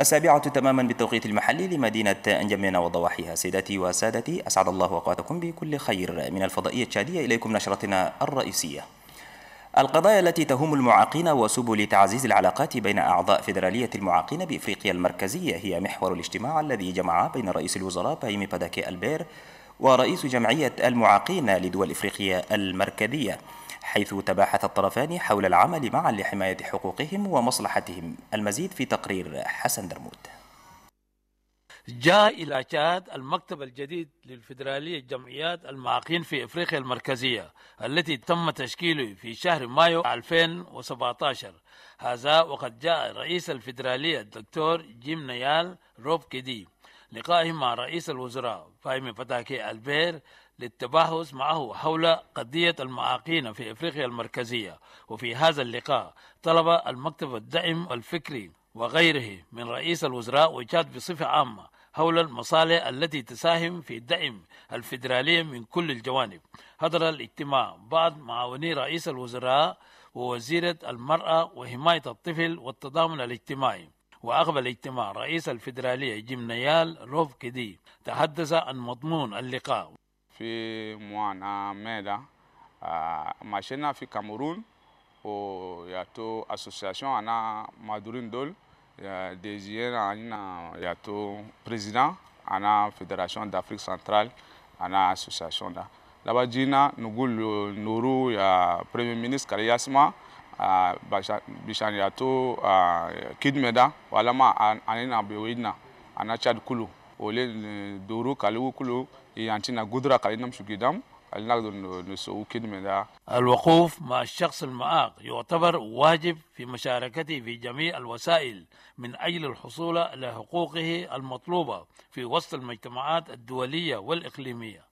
السابعة تماما بالتوقيت المحلي لمدينة أنجمينا وضواحيها سيداتي وسادتي أسعد الله أوقاتكم بكل خير من الفضائية التشادية إليكم نشرتنا الرئيسية القضايا التي تهم المعاقين وسبل تعزيز العلاقات بين أعضاء فيدرالية المعاقين بإفريقيا المركزية هي محور الاجتماع الذي جمع بين رئيس الوزراء بايمي باداكي ألبير ورئيس جمعية المعاقين لدول إفريقيا المركزية حيث تباحث الطرفان حول العمل معا لحماية حقوقهم ومصلحتهم المزيد في تقرير حسن درمود جاء إلى شهادة المكتب الجديد للفدرالية الجمعيات المعاقين في إفريقيا المركزية التي تم تشكيله في شهر مايو 2017 هذا وقد جاء رئيس الفدرالية الدكتور جيم نيال روب كيدي لقائه مع رئيس الوزراء فايمي فتاكي البير للتباحث معه حول قضية المعاقين في إفريقيا المركزية وفي هذا اللقاء طلب المكتب الدائم الفكري وغيره من رئيس الوزراء وجاد بصفة عامة حول المصالح التي تساهم في دعم الفيدرالية من كل الجوانب حضر الاجتماع بعض معاوني رئيس الوزراء ووزيرة المرأة وحماية الطفل والتضامن الاجتماعي وأقبل الاجتماع رئيس الفيدرالية جيم نيال روف كدي تحدث عن مضمون اللقاء afi mwa na meda uh, machine afi cameroun o ya to association ana madurin dol ya desier anina ya to president ana fédération d'afrique centrale ana association da laba jina nugul nuru ya premier ministre kare yasma uh, bishan ya to uh, kidmeda walama anina bewina ana chad kulu الوقوف مع الشخص المعاق يعتبر واجب في مشاركته في جميع الوسائل من أجل الحصول على حقوقه المطلوبة في وسط المجتمعات الدولية والإقليمية